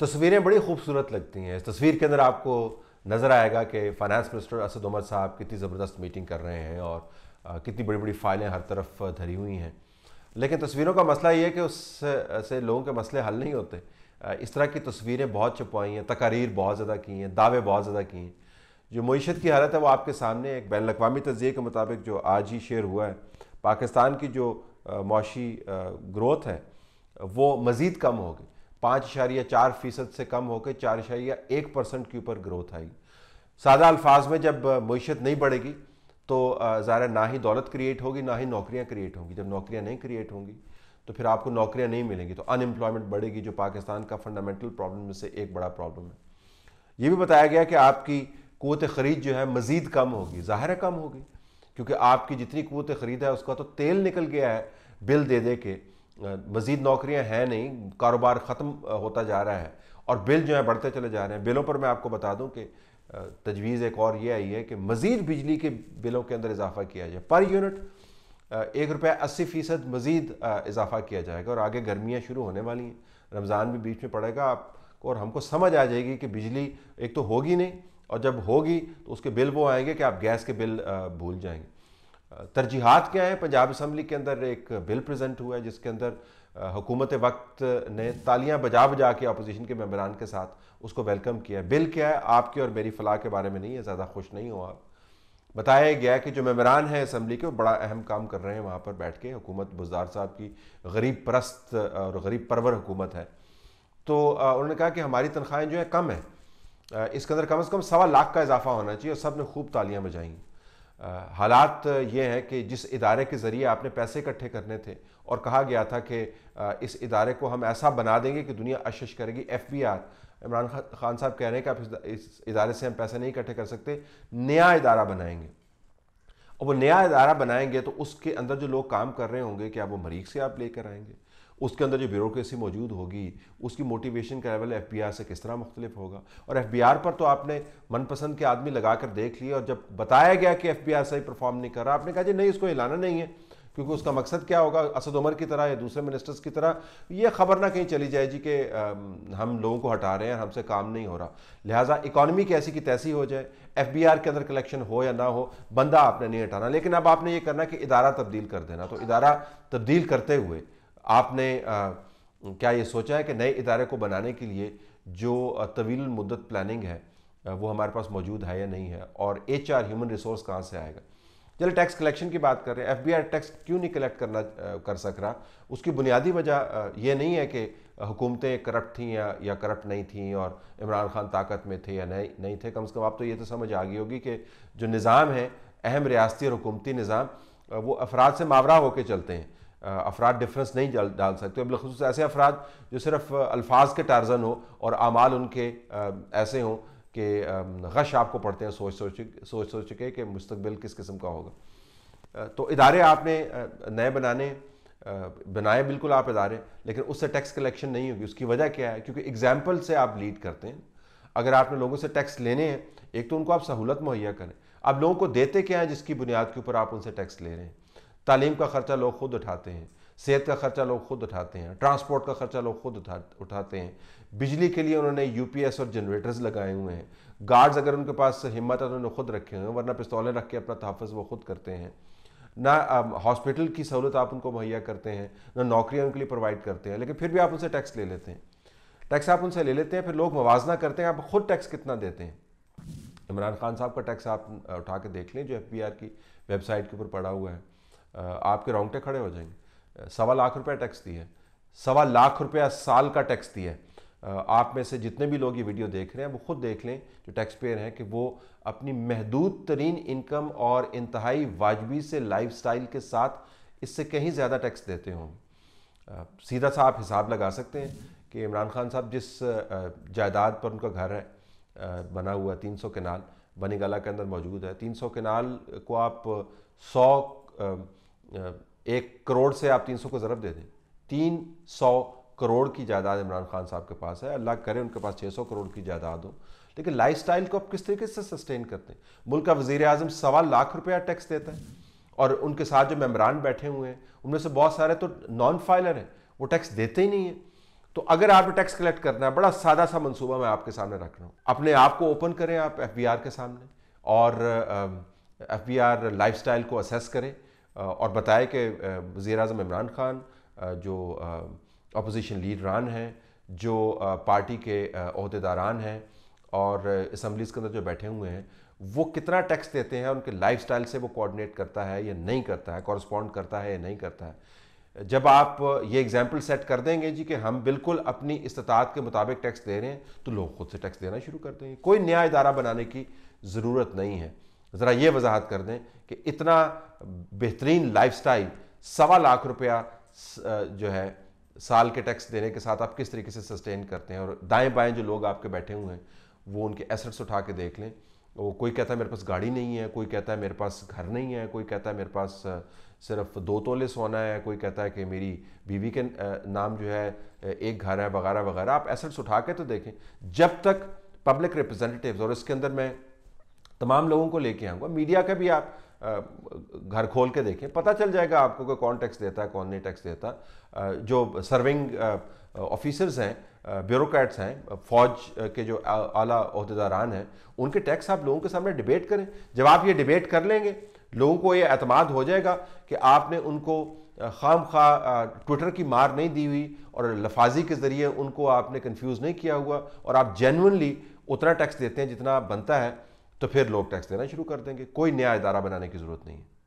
تصویریں بڑی خوبصورت لگتی ہیں اس تصویر کے اندر آپ کو نظر آئے گا کہ فائنانس منسٹر اسد عمر صاحب کتنی زبردست میٹنگ کر رہے ہیں اور کتنی بڑی بڑی فائلیں ہر طرف دھری ہوئی ہیں لیکن تصویروں کا مسئلہ یہ ہے کہ اس سے لوگوں کے مسئلے حل نہیں ہوتے اس طرح کی تصویریں بہت چھپوائی ہیں تقاریر بہت زیادہ کی ہیں دعوے بہت زیادہ کی ہیں جو معیشت کی حالت ہے وہ آپ کے سامنے ایک بین الاقوامی تجزیے کے مطابق جو آج ہی شیئر ہوا ہے پاکستان کی جو معاشی گروتھ ہے وہ مزید کم ہوگی پانچ اشاریہ چار فیصد سے کم ہو کے چار اشاریہ ایک پرسنٹ کے اوپر گروتھ آئی سادہ الفاظ میں جب معیشت نہیں بڑھے گی تو ظاہر نہ ہی دولت کریٹ ہوگی نہ ہی نوکریاں کریٹ ہوں گی جب نوکریاں نہیں کریٹ ہوں گی تو پھر آپ کو نوکریاں نہیں ملیں گی تو ان امپلائمنٹ بڑھے گی جو پاکستان کا فنڈامنٹل پرابلم میں سے ایک بڑا پرابلم ہے یہ بھی بتایا گیا کہ آپ کی قوت خرید جو ہے مزید کم ہوگی ظاہر کم ہوگی کیونکہ آپ کی جتنی قوت خرید ہے اس کا تو تیل نکل گیا ہے بل دے دے کے مزید نوکریاں ہیں نہیں کاروبار ختم ہوتا جا رہا ہے اور بل جو ہیں بڑھتے چلے جا رہے ہیں بلوں پر میں آپ کو بتا دوں کہ تجویز ایک اور یہ آئی ہے کہ مزید بجلی کے بلوں کے اندر اضافہ کیا جائے پر یونٹ ایک روپیہ اسی فیصد مزید اضافہ کیا جائے گا اور آگے گرمیاں شروع ہونے والی ہیں رمضان بھی بیچ میں پڑے گا آپ کو اور ہم کو سمجھ آ جائے گی کہ بجلی ایک تو ہوگی نہیں اور جب ہوگی تو اس کے بل وہ آئیں گے کہ آپ گیس کے بل بھول جائیں گے ترجیحات کیا ہیں پنجاب اسمبلی کے اندر ایک بل پریزنٹ ہوا ہے جس کے اندر حکومت وقت نے تالیاں بجا بجا کے اپوزیشن کے ممبران کے ساتھ اس کو ویلکم کیا ہے بل کیا ہے آپ کے اور میری فلاح کے بارے میں نہیں ہے زیادہ خوش نہیں ہو آپ بتایا گیا کہ جو ممبران ہیں اسمبلی کے وہ بڑا اہم کام کر رہے ہیں وہاں پر بیٹھ کے حکومت بزدار صاحب کی غریب پرست اور غریب پرور حکومت ہے تو انہوں نے کہا کہ ہماری تنخواہیں جو ہیں کم ہیں اس کے اندر کم از کم سوا لاکھ کا اضافہ ہونا چاہیے اور سب نے خوب تالیاں بجائیں حالات یہ ہیں کہ جس ادارے کے ذریعے آپ نے پیسے اکٹھے کرنے تھے اور کہا گیا تھا کہ اس ادارے کو ہم ایسا بنا دیں گے کہ دنیا اشش کرے گی F B R Imran Khan صاحب کہہ رہے ہیں کہ آپ اس ادارے سے ہم پیسے نہیں اکٹھے کر سکتے نیا ادارہ بنائیں گے اور وہ نیا ادارہ بنائیں گے تو اس کے اندر جو لوگ کام کر رہے ہوں گے کہ آپ وہ مریخ سے آپ لے کر آئیں گے اس کے اندر جو بیوروکریسی موجود ہوگی اس کی موٹیویشن کا لیول ایف بی آر سے کس طرح مختلف ہوگا اور ایف بی آر پر تو آپ نے من پسند کے آدمی لگا کر دیکھ لیے اور جب بتایا گیا کہ ایف بی آر صحیح پرفارم نہیں کر رہا آپ نے کہا جی نہیں اس کو ہلانا نہیں ہے کیونکہ اس کا مقصد کیا ہوگا اسد عمر کی طرح یا دوسرے منسٹرز کی طرح یہ خبر نہ کہیں چلی جائے جی کہ ہم لوگوں کو ہٹا رہے ہیں ہم سے کام نہیں ہو رہا لہٰذا اکانومی کیسی کی تیسی ہو جائے ایف بی آر کے اندر کلیکشن ہو یا نہ ہو بندہ آپ نے نہیں ہٹانا لیکن اب آپ نے یہ کرنا کہ ادارہ تبدیل کر دینا تو ادارہ تبدیل کرتے ہوئے آپ نے کیا یہ سوچا ہے کہ نئے ادارے کو بنانے کے لیے جو طویل مدت پلاننگ ہے وہ ہمارے پاس موجود ہے یا نہیں ہے اور ایچ آر ہیومن ریسورس کہاں سے آئے گا چلے ٹیکس کلیکشن کی بات کر رہے ہیں ایف بی آر ٹیکس کیوں نہیں کلیکٹ کرنا کر سک رہا اس کی بنیادی وجہ یہ نہیں ہے کہ حکومتیں کرپٹ تھیں یا کرپٹ نہیں تھیں اور عمران خان طاقت میں تھے یا نہیں تھے کم از کم آپ تو یہ تو سمجھ آ گئی ہوگی کہ جو نظام ہیں اہم ریاستی اور حکومتی نظام وہ افراد سے ماورا ہو کے چلتے ہیں افراد ڈفرنس نہیں ڈال سکتے بالخصوص ایسے افراد جو صرف الفاظ کے ٹارزن ہوں اور اعمال ان کے ایسے ہوں کہ غش آپ کو پڑھتے ہیں سوچ سوچ سوچ سوچ کے کہ مستقبل کس قسم کا ہوگا تو ادارے آپ نے نئے بنانے بنائے بالکل آپ ادارے لیکن اس سے ٹیکس کلیکشن نہیں ہوگی اس کی وجہ کیا ہے کیونکہ اگزامپل سے آپ لیڈ کرتے ہیں اگر آپ نے لوگوں سے ٹیکس لینے ہیں ایک تو ان کو آپ سہولت مہیا کریں آپ لوگوں کو دیتے کیا ہیں جس کی بنیاد کے اوپر آپ ان سے ٹیکس لے رہے ہیں تعلیم کا خرچہ لوگ خود اٹھاتے ہیں صحت کا خرچہ لوگ خود اٹھاتے ہیں ٹرانسپورٹ کا خرچہ لوگ خود اٹھاتے ہیں بجلی کے لیے انہوں نے یو پی ایس اور جنریٹرز لگائے ہوئے ہیں گارڈز اگر ان کے پاس ہمت ہے انہوں نے خود رکھے ہوئے ہیں ورنہ پستولیں رکھ کے اپنا تحفظ وہ خود کرتے ہیں نہ ہاسپٹل کی سہولت آپ ان کو مہیا کرتے ہیں نہ نوکریاں ان کے لیے پرووائڈ کرتے ہیں لیکن پھر بھی آپ ان سے ٹیکس لے لیتے ہیں ٹیکس آپ ان سے لے لیتے ہیں پھر لوگ موازنہ کرتے ہیں آپ خود ٹیکس کتنا دیتے ہیں عمران خان صاحب کا ٹیکس آپ اٹھا کے دیکھ لیں جو ایف بی آر کی ویب سائٹ کے اوپر پڑا ہوا ہے آپ کے رونگٹے کھڑے ہو جائیں گے سوا لاکھ روپیہ ٹیکس دی ہے سوا لاکھ روپیہ سال کا ٹیکس دی ہے آپ میں سے جتنے بھی لوگ یہ ویڈیو دیکھ رہے ہیں وہ خود دیکھ لیں جو ٹیکس پیئر ہیں کہ وہ اپنی محدود ترین انکم اور انتہائی واجبی سے لائف سٹائل کے ساتھ اس سے کہیں زیادہ ٹیکس دیتے ہوں سیدھا سا آپ حساب لگا سکتے ہیں کہ عمران خان صاحب جس جائیداد پر ان کا گھر ہے بنا ہوا ہے تین سو کنال بنی گلا کے اندر موجود ہے تین سو کنال کو آپ سو ایک کروڑ سے آپ تین سو کو ضرب دے دیں تین سو کروڑ کی جائیداد عمران خان صاحب کے پاس ہے اللہ کرے ان کے پاس چھ سو کروڑ کی جائیداد ہو لیکن لائف سٹائل کو آپ کس طریقے سے سسٹین کرتے ہیں ملک کا وزیر اعظم سوا لاکھ روپیہ ٹیکس دیتا ہے اور ان کے ساتھ جو ممبران بیٹھے ہوئے ہیں ان میں سے بہت سارے تو نان فائلر ہیں وہ ٹیکس دیتے ہی نہیں ہیں تو اگر آپ نے ٹیکس کلیکٹ کرنا ہے بڑا سادہ سا منصوبہ میں آپ کے سامنے رکھ رہا ہوں اپنے آپ کو اوپن کریں آپ ایف بی آر کے سامنے اور F B R lifestyle کو اسیس کریں اور بتایا کہ وزیر اعظم عمران خان جو اپوزیشن لیڈران ہیں جو پارٹی کے عہدے داران ہیں اور اسمبلیز کے اندر جو بیٹھے ہوئے ہیں وہ کتنا ٹیکس دیتے ہیں ان کے لائف سٹائل سے وہ کوارڈینیٹ کرتا ہے یا نہیں کرتا ہے کورسپونڈ کرتا ہے یا نہیں کرتا ہے جب آپ یہ اگزامپل سیٹ کر دیں گے جی کہ ہم بالکل اپنی استطاعت کے مطابق ٹیکس دے رہے ہیں تو لوگ خود سے ٹیکس دینا شروع کر دیں گے کوئی نیا ادارہ بنانے کی ضرورت نہیں ہے ذرا یہ وضاحت کر دیں کہ اتنا بہترین لائف سٹائل سوا لاکھ روپیہ جو ہے سال کے ٹیکس دینے کے ساتھ آپ کس طریقے سے سسٹین کرتے ہیں اور دائیں بائیں جو لوگ آپ کے بیٹھے ہوئے ہیں وہ ان کے ایسٹس اٹھا کے دیکھ لیں وہ کوئی کہتا ہے میرے پاس گاڑی نہیں ہے کوئی کہتا ہے میرے پاس گھر نہیں ہے کوئی کہتا ہے میرے پاس صرف دو تولے سونا ہے کوئی کہتا ہے کہ میری بیوی کے نام جو ہے ایک گھر ہے وغیرہ وغیرہ آپ ایسٹس اٹھا کے تو دیکھیں جب تک پبلک ریپرزینٹیوز اور اس کے اندر میں تمام لوگوں کو لے کے آؤں گا میڈیا کا بھی آپ گھر کھول کے دیکھیں پتہ چل جائے گا آپ کو کہ کون ٹیکس دیتا ہے کون نہیں ٹیکس دیتا جو سرونگ آفیسرز ہیں بیوروکریٹس ہیں فوج کے جو اعلیٰ عہدیداران ہیں ان کے ٹیکس آپ لوگوں کے سامنے ڈبیٹ کریں جب آپ یہ ڈبیٹ کر لیں گے لوگوں کو یہ اعتماد ہو جائے گا کہ آپ نے ان کو خام خواہ ٹویٹر کی مار نہیں دی ہوئی اور لفاظی کے ذریعے ان کو آپ نے کنفیوز نہیں کیا ہوا اور آپ جینونلی اتنا ٹیکس دیتے ہیں جتنا بنتا ہے تو پھر لوگ ٹیکس دینا شروع کر دیں گے کوئی نیا ادارہ بنانے کی ضرورت نہیں ہے